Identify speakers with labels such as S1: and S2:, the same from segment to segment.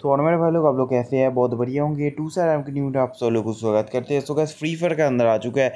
S1: तो और मेरे भाई लोग आप लोग कैसे हैं बहुत बढ़िया होंगे to sir M K new आप सब लोग को स्वागत करते हैं सो गैस फ्री फायर के अंदर आ चुका है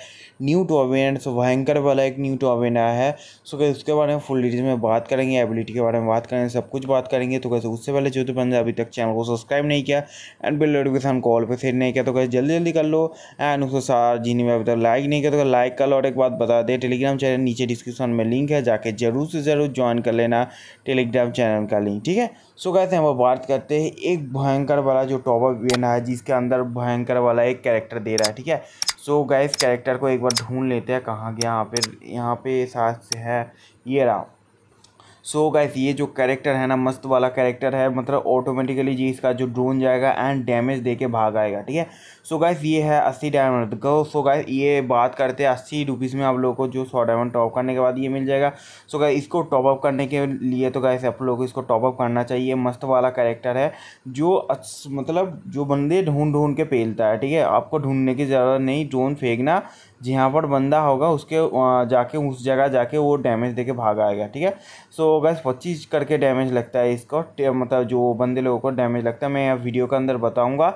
S1: न्यू टॉवेंट सो भयंकर वाला एक न्यू टॉवेंट आया है सो गैस उसके बारे में फुल डिटेल में बात करेंगे एबिलिटी के बारे में बात करेंगे सब कुछ बात करेंगे तो कैसे उससे पहले जो तो बंद अभी तक चैनल को सब्सक्राइब नहीं किया एंड बिल नोटिफिकेशन कॉल पर फिर नहीं किया तो कैसे जल्दी जल्दी कर लो एंड उसको सार जिन्हें अभी तक लाइक नहीं किया तो लाइक कर लो और एक बात बता दें टेलीग्राम चैनल नीचे डिस्क्रिप्शन में लिंक है जाके जरूर से ज़रूर ज्वाइन कर लेना टेलीग्राम चैनल का लिंक ठीक है सो कैसे हम बात करते हैं एक भयंकर वाला जो टॉपर इवेंट है जिसके अंदर भयंकर वाला एक कैरेक्टर दे रहा है ठीक है सो गए कैरेक्टर को एक बार ढूंढ लेते हैं कहाँ गया यहाँ पे यहाँ पे साथ से है ये रहा सो so गैस ये जो कैरेक्टर है ना मस्त वाला कैरेक्टर है मतलब ऑटोमेटिकली जी इसका जो ड्रोन जाएगा एंड डैमेज दे के भाग आएगा ठीक है सो गैस ये है अस्सी डायमंड गो सो गाइस ये बात करते हैं अस्सी रुपीज़ में आप लोगों को जो सौ डायमंड टॉप करने के बाद ये मिल जाएगा सो so गैस इसको टॉपअप करने के लिए तो गैस आप लोगों को इसको टॉपअप करना चाहिए मस्त वाला करेक्टर है जो मतलब जो बंदे ढूंढ ढूंढ के पेलता है ठीक है आपको ढूंढने की ज़रूरत नहीं ड्रोन फेंकना जहाँ पर बंदा होगा उसके जाके उस जगह जाके वो डैमेज दे के भाग आएगा ठीक है सो तो गैस पच्चीस करके डैमेज लगता है इसको मतलब जो बंदे लोगों को डैमेज लगता है मैं यहाँ वीडियो के अंदर बताऊँगा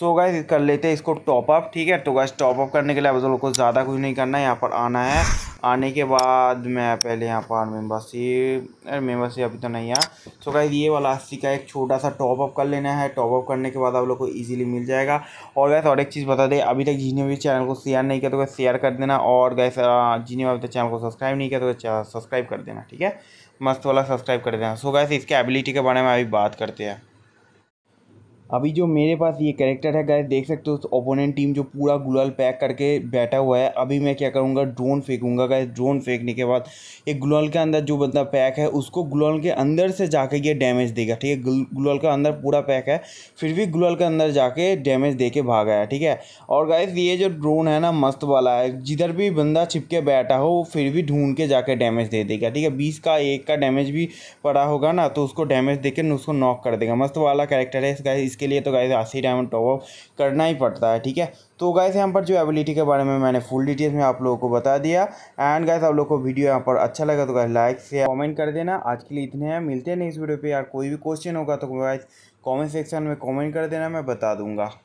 S1: सो गैस कर लेते हैं इसको टॉपअप ठीक है तो गैस टॉपअप करने के लिए आप तो लोगों को ज़्यादा कुछ नहीं करना है यहाँ पर आना है आने के बाद मैं पहले यहाँ पर मेम्बरशिप मेम्बरशिप अभी तो नहीं आया सो गाइज ये वाला अस्सी का एक छोटा सा टॉप अप कर लेना है टॉप अप करने के बाद आप लोग को इजीली मिल जाएगा और गैस और एक चीज़ बता दें अभी तक जिन्हें भी चैनल को शेयर नहीं किया तो गैस शेयर कर देना और गैस जिन्हें अभी तक चैनल को सब्सक्राइब नहीं किया तो सब्सक्राइब कर देना ठीक है मस्त वाला सब्सक्राइब कर देना सो गैस इसके एबिलिटी के बारे में अभी बात करते हैं अभी जो मेरे पास ये कैरेक्टर है गाय देख सकते हो तो ओपोनेंट टीम जो पूरा गुलाल पैक करके बैठा हुआ है अभी मैं क्या करूँगा ड्रोन फेंकूँगा गाय ड्रोन फेंकने के बाद एक गुलाल के अंदर जो बंदा पैक है उसको गुलाल के अंदर से जाके ये डैमेज देगा ठीक है गुलाल के अंदर पूरा पैक है फिर भी गुलाल के अंदर जाके डैमेज दे के भागा आया ठीक है और गाय ये जो ड्रोन है ना मस्त वाला है जिधर भी बंदा छिपके बैठा हो फिर भी ढूंढ के जाके डैमेज दे देगा ठीक है बीस का एक का डैमेज भी पड़ा होगा ना तो उसको डैमेज दे के उसको नॉक कर देगा मस्त वाला कैरेक्टर है इस इसके लिए तो गाइज आसी डायमंड टॉप ऑफ करना ही पड़ता है ठीक है तो गाइज यहाँ पर जो एबिलिटी के बारे में मैंने फुल डिटेल्स में आप लोगों को बता दिया एंड गाइज आप लोग को वीडियो यहाँ पर अच्छा लगा तो गाइज लाइक से कमेंट कर देना आज के लिए इतने हैं मिलते हैं इस वीडियो पर यार कोई भी क्वेश्चन होगा तो गाइज कॉमेंट सेक्शन में कॉमेंट कर देना मैं बता दूंगा